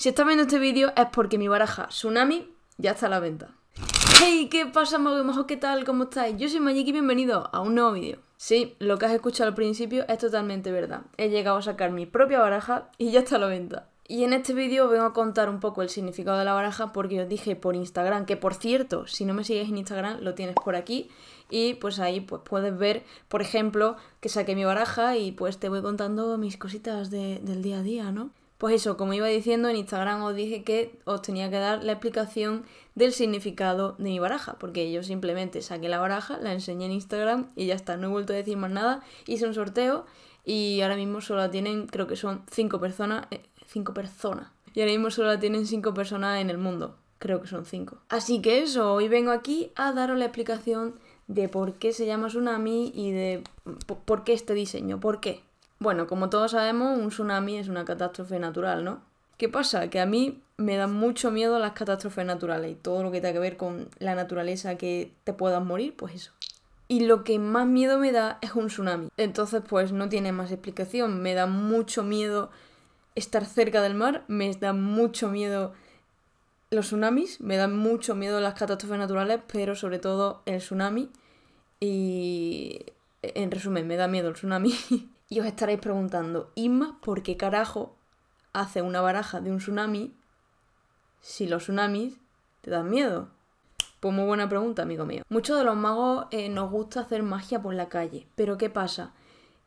Si estás viendo este vídeo es porque mi baraja Tsunami ya está a la venta. ¡Hey! ¿Qué pasa, mago ¿Qué tal? ¿Cómo estáis? Yo soy Magic y bienvenido a un nuevo vídeo. Sí, lo que has escuchado al principio es totalmente verdad. He llegado a sacar mi propia baraja y ya está a la venta. Y en este vídeo vengo a contar un poco el significado de la baraja porque os dije por Instagram, que por cierto, si no me sigues en Instagram lo tienes por aquí y pues ahí pues puedes ver, por ejemplo, que saqué mi baraja y pues te voy contando mis cositas del día a día, ¿no? Pues eso, como iba diciendo, en Instagram os dije que os tenía que dar la explicación del significado de mi baraja, porque yo simplemente saqué la baraja, la enseñé en Instagram y ya está, no he vuelto a decir más nada, hice un sorteo y ahora mismo solo la tienen, creo que son 5 personas, 5 eh, personas, y ahora mismo solo la tienen 5 personas en el mundo, creo que son cinco. Así que eso, hoy vengo aquí a daros la explicación de por qué se llama Tsunami y de por qué este diseño, por qué, bueno, como todos sabemos, un tsunami es una catástrofe natural, ¿no? ¿Qué pasa? Que a mí me dan mucho miedo las catástrofes naturales y todo lo que tenga que ver con la naturaleza que te puedas morir, pues eso. Y lo que más miedo me da es un tsunami. Entonces, pues no tiene más explicación. Me da mucho miedo estar cerca del mar, me da mucho miedo los tsunamis, me dan mucho miedo las catástrofes naturales, pero sobre todo el tsunami. Y en resumen, me da miedo el tsunami. y os estaréis preguntando, Inma, ¿por qué carajo hace una baraja de un tsunami si los tsunamis te dan miedo? Pues muy buena pregunta, amigo mío. Muchos de los magos eh, nos gusta hacer magia por la calle, pero ¿qué pasa?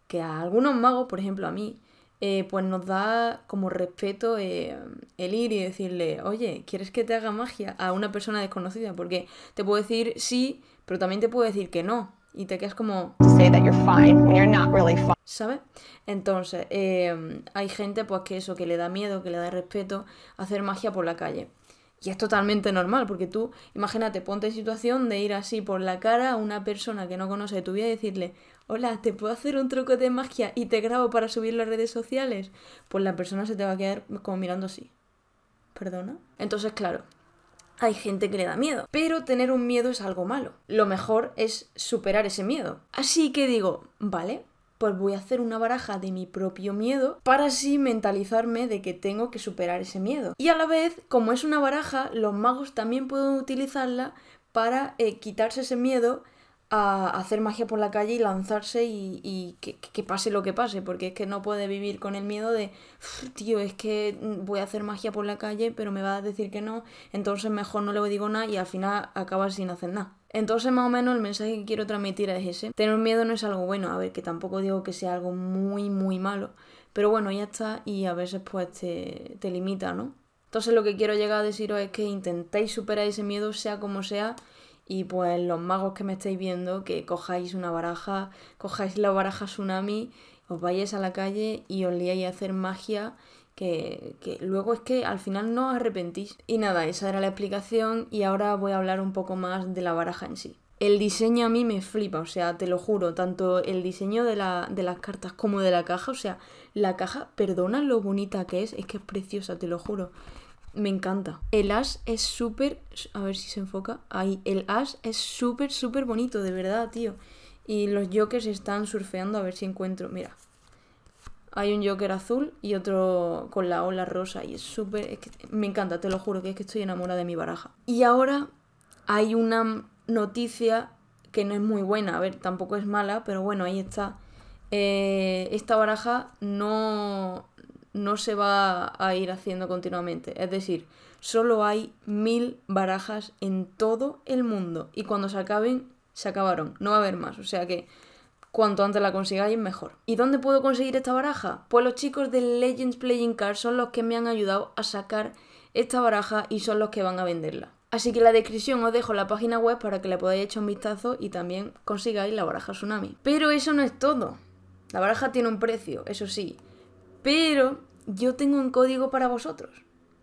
Que a algunos magos, por ejemplo a mí, eh, pues nos da como respeto eh, el ir y decirle, oye, ¿quieres que te haga magia a una persona desconocida? Porque te puedo decir sí, pero también te puedo decir que no y te quedas como... ¿Sabes? Entonces, eh, hay gente pues que eso, que le da miedo, que le da respeto hacer magia por la calle. Y es totalmente normal, porque tú, imagínate, ponte en situación de ir así por la cara a una persona que no conoce tu vida y decirle, hola, ¿te puedo hacer un truco de magia y te grabo para subir las redes sociales? Pues la persona se te va a quedar como mirando así. ¿Perdona? Entonces, claro, hay gente que le da miedo. Pero tener un miedo es algo malo. Lo mejor es superar ese miedo. Así que digo, vale, pues voy a hacer una baraja de mi propio miedo para así mentalizarme de que tengo que superar ese miedo. Y a la vez, como es una baraja, los magos también pueden utilizarla para eh, quitarse ese miedo a hacer magia por la calle y lanzarse y, que, pase lo que pase, porque es que no puede vivir con el miedo de, tío, es que voy a hacer magia por la calle, pero me va a decir que no, entonces mejor no le digo nada y al final acaba sin hacer nada. Entonces más o menos el mensaje que quiero transmitir es ese. Tener miedo no es algo bueno, a ver, que tampoco digo que sea algo muy, muy malo, pero bueno, ya está y a veces pues te, te limita, ¿no? Entonces lo que quiero llegar a deciros es que intentéis superar ese miedo sea como sea, y pues los magos que me estáis viendo, que cojáis una baraja, cojáis la baraja tsunami, os vayáis a la calle y os liáis a hacer magia que, luego es que al final no os arrepentís. Y nada, esa era la explicación y ahora voy a hablar un poco más de la baraja en sí. El diseño a mí me flipa, o sea, te lo juro, tanto el diseño de, la, de las cartas como de la caja, o sea, la caja, perdona lo bonita que es, es que es preciosa, te lo juro me encanta. El as es súper... A ver si se enfoca. Ahí, el as es súper, súper bonito, de verdad, tío. Y los jokers están surfeando a ver si encuentro... Mira. Hay un joker azul y otro con la ola rosa. Y es súper... me encanta, te lo juro, que es que estoy enamorada de mi baraja. Y ahora hay una noticia que no es muy buena. A ver, tampoco es mala, pero bueno, ahí está. Eh, esta baraja no no se va a ir haciendo continuamente. Es decir, solo hay mil barajas en todo el mundo y cuando se acaben, se acabaron. No va a haber más. O sea que cuanto antes la consigáis, mejor. ¿Y dónde puedo conseguir esta baraja? Pues los chicos de Legends Playing Card son los que me han ayudado a sacar esta baraja y son los que van a venderla. Así que en la descripción os dejo la página web para que le podáis echar un vistazo y también consigáis la baraja Tsunami. Pero eso no es todo. La baraja tiene un precio, eso sí. Pero yo tengo un código para vosotros.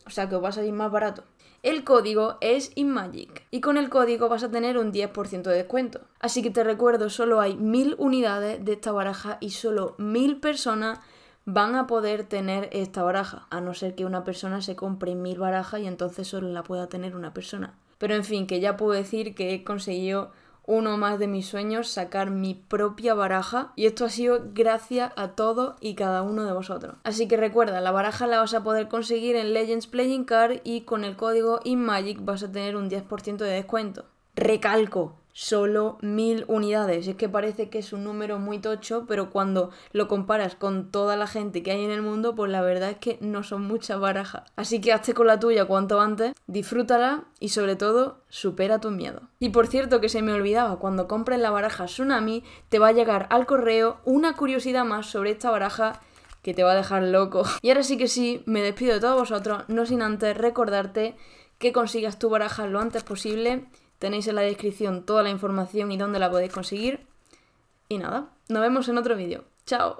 O sea que os va a salir más barato. El código es InMagic y con el código vas a tener un 10% de descuento. Así que te recuerdo, solo hay mil unidades de esta baraja y solo mil personas van a poder tener esta baraja. A no ser que una persona se compre mil barajas y entonces solo la pueda tener una persona. Pero en fin, que ya puedo decir que he conseguido uno más de mis sueños, sacar mi propia baraja. Y esto ha sido gracias a todos y cada uno de vosotros. Así que recuerda, la baraja la vas a poder conseguir en Legends Playing Card y con el código InMagic vas a tener un 10% de descuento. Recalco, solo mil unidades. Es que parece que es un número muy tocho, pero cuando lo comparas con toda la gente que hay en el mundo, pues la verdad es que no son muchas barajas. Así que hazte con la tuya cuanto antes, disfrútala y sobre todo supera tu miedo Y por cierto que se me olvidaba, cuando compres la baraja Tsunami, te va a llegar al correo una curiosidad más sobre esta baraja que te va a dejar loco. Y ahora sí que sí, me despido de todos vosotros, no sin antes recordarte que consigas tu baraja lo antes posible Tenéis en la descripción toda la información y dónde la podéis conseguir. Y nada, nos vemos en otro vídeo. ¡Chao!